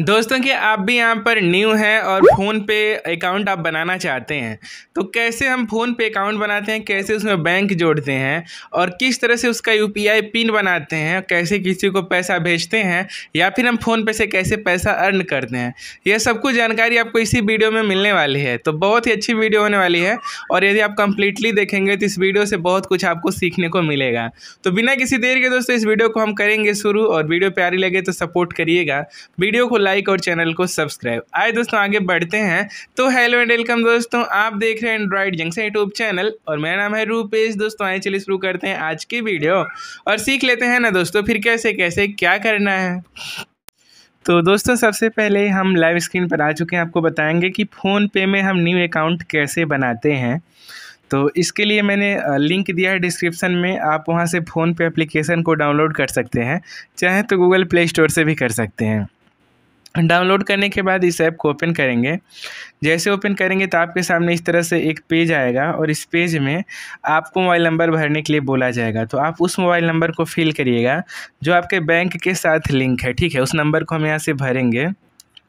दोस्तों कि आप भी यहाँ पर न्यू हैं और फ़ोन पे अकाउंट आप बनाना चाहते हैं तो कैसे हम फ़ोन पे अकाउंट बनाते हैं कैसे उसमें बैंक जोड़ते हैं और किस तरह से उसका यूपीआई पिन बनाते हैं कैसे किसी को पैसा भेजते हैं या फिर हम फ़ोन पे से कैसे पैसा अर्न करते हैं यह सब कुछ जानकारी आपको इसी वीडियो में मिलने वाली है तो बहुत ही अच्छी वीडियो होने वाली है और यदि आप कंप्लीटली देखेंगे तो इस वीडियो से बहुत कुछ आपको सीखने को मिलेगा तो बिना किसी देर के दोस्तों इस वीडियो को हम करेंगे शुरू और वीडियो प्यारी लगे तो सपोर्ट करिएगा वीडियो को लाइक और चैनल को सब्सक्राइब आए दोस्तों आगे बढ़ते हैं तो हेलो एंड वेलकम दोस्तों आप देख रहे हैं एंड्रॉइड जंक्शन यूट्यूब चैनल और मेरा नाम है रूपेश दोस्तों आए चलिए शुरू करते हैं आज की वीडियो और सीख लेते हैं ना दोस्तों फिर कैसे कैसे क्या करना है तो दोस्तों सबसे पहले हम लाइव स्क्रीन पर आ चुके हैं आपको बताएंगे कि फ़ोन पे में हम न्यू अकाउंट कैसे बनाते हैं तो इसके लिए मैंने लिंक दिया है डिस्क्रिप्शन में आप वहाँ से फ़ोन पे एप्लीकेशन को डाउनलोड कर सकते हैं चाहे तो गूगल प्ले स्टोर से भी कर सकते हैं डाउनलोड करने के बाद इस ऐप को ओपन करेंगे जैसे ओपन करेंगे तो आपके सामने इस तरह से एक पेज आएगा और इस पेज में आपको मोबाइल नंबर भरने के लिए बोला जाएगा तो आप उस मोबाइल नंबर को फिल करिएगा जो आपके बैंक के साथ लिंक है ठीक है उस नंबर को हम यहाँ से भरेंगे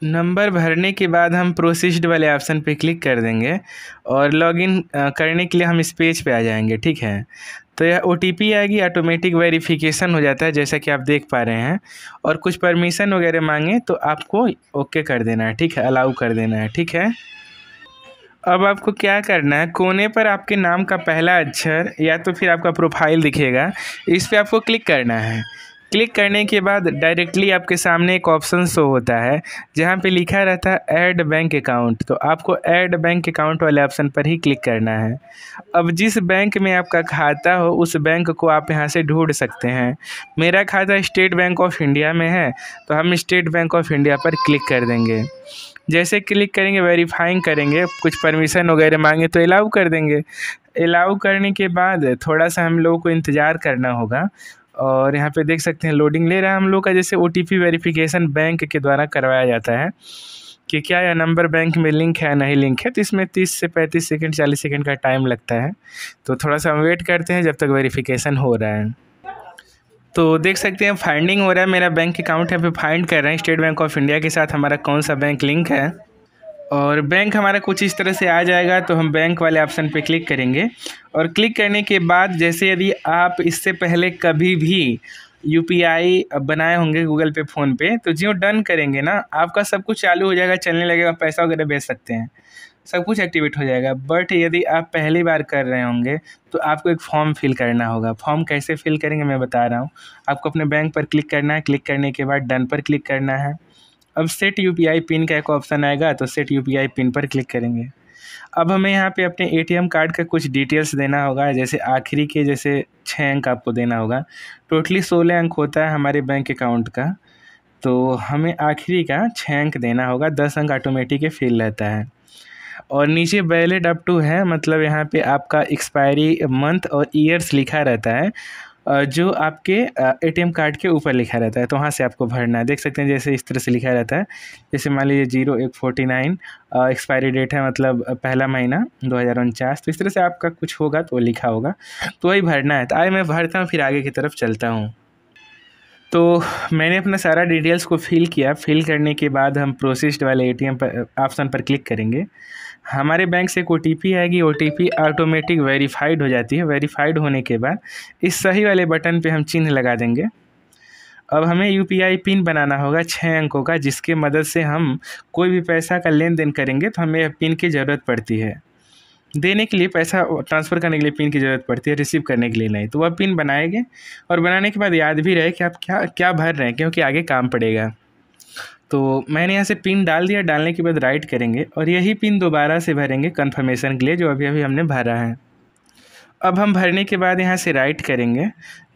नंबर भरने के बाद हम प्रोसेस्ड वाले ऑप्शन पे क्लिक कर देंगे और लॉगिन करने के लिए हम इस पेज पे आ जाएंगे ठीक है तो यह ओ आएगी ऑटोमेटिक वेरिफिकेशन हो जाता है जैसा कि आप देख पा रहे हैं और कुछ परमिशन वगैरह मांगे तो आपको ओके कर देना है ठीक है अलाउ कर देना है ठीक है अब आपको क्या करना है कोने पर आपके नाम का पहला अक्षर या तो फिर आपका प्रोफाइल दिखेगा इस पर आपको क्लिक करना है क्लिक करने के बाद डायरेक्टली आपके सामने एक ऑप्शन शो होता है जहाँ पे लिखा रहता है ऐड बैंक अकाउंट तो आपको ऐड बैंक अकाउंट वाले ऑप्शन पर ही क्लिक करना है अब जिस बैंक में आपका खाता हो उस बैंक को आप यहाँ से ढूंढ सकते हैं मेरा खाता स्टेट बैंक ऑफ इंडिया में है तो हम स्टेट बैंक ऑफ इंडिया पर क्लिक कर देंगे जैसे क्लिक करेंगे वेरीफाइंग करेंगे कुछ परमिशन वगैरह मांगे तो अलाउ कर देंगे अलाउ करने के बाद थोड़ा सा हम लोगों को इंतज़ार करना होगा और यहाँ पे देख सकते हैं लोडिंग ले रहा है हम लोग का जैसे ओ टी वेरिफिकेशन बैंक के द्वारा करवाया जाता है कि क्या यह नंबर बैंक में लिंक है नहीं लिंक है तो इसमें 30 से 35 सेकंड 40 सेकंड का टाइम लगता है तो थोड़ा सा हम वेट करते हैं जब तक वेरिफिकेशन हो रहा है तो देख सकते हैं फाइंडिंग हो रहा है मेरा बैंक अकाउंट यहाँ पे फाइंड कर रहे हैं स्टेट बैंक ऑफ इंडिया के साथ हमारा कौन सा बैंक लिंक है और बैंक हमारा कुछ इस तरह से आ जाएगा तो हम बैंक वाले ऑप्शन पे क्लिक करेंगे और क्लिक करने के बाद जैसे यदि आप इससे पहले कभी भी यू बनाए होंगे गूगल पे फ़ोन पे तो जो डन करेंगे ना आपका सब कुछ चालू हो जाएगा चलने लगेगा पैसा वगैरह भेज सकते हैं सब कुछ एक्टिवेट हो जाएगा बट यदि आप पहली बार कर रहे होंगे तो आपको एक फॉर्म फिल करना होगा फॉर्म कैसे फिल करेंगे मैं बता रहा हूँ आपको अपने बैंक पर क्लिक करना है क्लिक करने के बाद डन पर क्लिक करना है अब सेट यू पिन का एक ऑप्शन आएगा तो सेट यू पिन पर क्लिक करेंगे अब हमें यहाँ पे अपने एटीएम कार्ड का कुछ डिटेल्स देना होगा जैसे आखिरी के जैसे छः अंक आपको देना होगा टोटली सोलह अंक होता है हमारे बैंक अकाउंट का तो हमें आखिरी का छः अंक देना होगा दस अंक ऑटोमेटिक फेल रहता है और नीचे वैलिड अप टू है मतलब यहाँ पे आपका एक्सपायरी मंथ और ईयर्स लिखा रहता है जो आपके एटीएम कार्ड के ऊपर लिखा रहता है तो वहाँ से आपको भरना है देख सकते हैं जैसे इस तरह से लिखा रहता है जैसे मान लीजिए जीरो एक फोर्टी नाइन एक्सपायरी डेट है मतलब पहला महीना दो हज़ार उनचास तो इस तरह से आपका कुछ होगा तो लिखा होगा तो वही भरना है तो आए मैं भरता हूँ फिर आगे की तरफ चलता हूँ तो मैंने अपना सारा डिटेल्स को फिल किया फिल करने के बाद हम प्रोसेस्ड वाले एटीएम पर ऑप्शन पर क्लिक करेंगे हमारे बैंक से एक ओ आएगी ओ ऑटोमेटिक वेरीफाइड हो जाती है वेरीफाइड होने के बाद इस सही वाले बटन पे हम चिन्ह लगा देंगे अब हमें यू पिन बनाना होगा छः अंकों का जिसके मदद से हम कोई भी पैसा का लेन देन करेंगे तो हमें पिन की ज़रूरत पड़ती है देने के लिए पैसा ट्रांसफ़र करने के लिए पिन की ज़रूरत पड़ती है रिसीव करने के लिए नहीं तो वह पिन बनाएंगे और बनाने के बाद याद भी रहे कि आप क्या क्या भर रहे हैं क्योंकि आगे काम पड़ेगा तो मैंने यहाँ से पिन डाल दिया डालने के बाद राइट करेंगे और यही पिन दोबारा से भरेंगे कन्फर्मेशन के लिए जो अभी अभी हमने भरा है अब हम भरने के बाद यहाँ से राइट करेंगे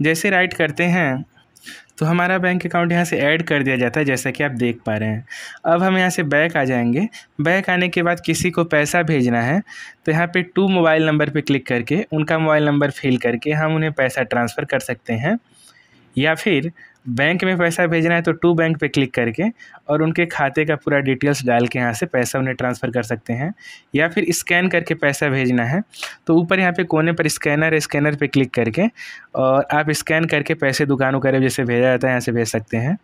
जैसे राइट करते हैं तो हमारा बैंक अकाउंट यहाँ से ऐड कर दिया जाता है जैसा कि आप देख पा रहे हैं अब हम यहाँ से बैक आ जाएंगे बैक आने के बाद किसी को पैसा भेजना है तो यहाँ पे टू मोबाइल नंबर पे क्लिक करके उनका मोबाइल नंबर फिल करके हम उन्हें पैसा ट्रांसफ़र कर सकते हैं या फिर बैंक में पैसा भेजना है तो टू बैंक पे क्लिक करके और उनके खाते का पूरा डिटेल्स डाल के यहाँ से पैसा उन्हें ट्रांसफ़र कर सकते हैं या फिर स्कैन करके पैसा भेजना है तो ऊपर यहाँ पे कोने पर स्कैनर स्कैनर पे क्लिक करके और आप स्कैन करके पैसे दुकान वगैरह जैसे भेजा जाता है यहाँ से भेज सकते हैं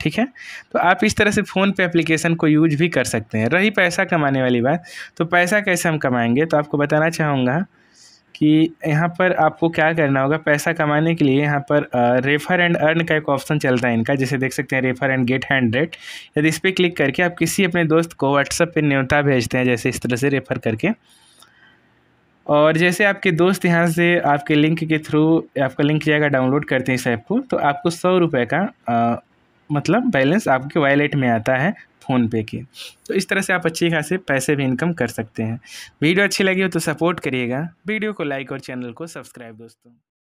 ठीक है तो आप इस तरह से फ़ोन पे एप्लीकेशन को यूज भी कर सकते हैं रही पैसा कमाने वाली बात तो पैसा कैसे हम कमाएँगे तो आपको बताना चाहूँगा कि यहाँ पर आपको क्या करना होगा पैसा कमाने के लिए यहाँ पर रेफर एंड अर्न का एक ऑप्शन चलता है इनका जैसे देख सकते हैं रेफर एंड गेट हंड्रेड यदि इस पर क्लिक करके आप किसी अपने दोस्त को व्हाट्सअप पर न्योता भेजते हैं जैसे इस तरह से रेफ़र करके और जैसे आपके दोस्त यहाँ से आपके लिंक के थ्रू आपका लिंक जाएगा डाउनलोड करते हैं इस ऐप को तो आपको सौ रुपये का मतलब बैलेंस आपके वॉलेट में आता है फ़ोनपे के तो इस तरह से आप अच्छी खास पैसे भी इनकम कर सकते हैं वीडियो अच्छी लगी हो तो सपोर्ट करिएगा वीडियो को लाइक और चैनल को सब्सक्राइब दोस्तों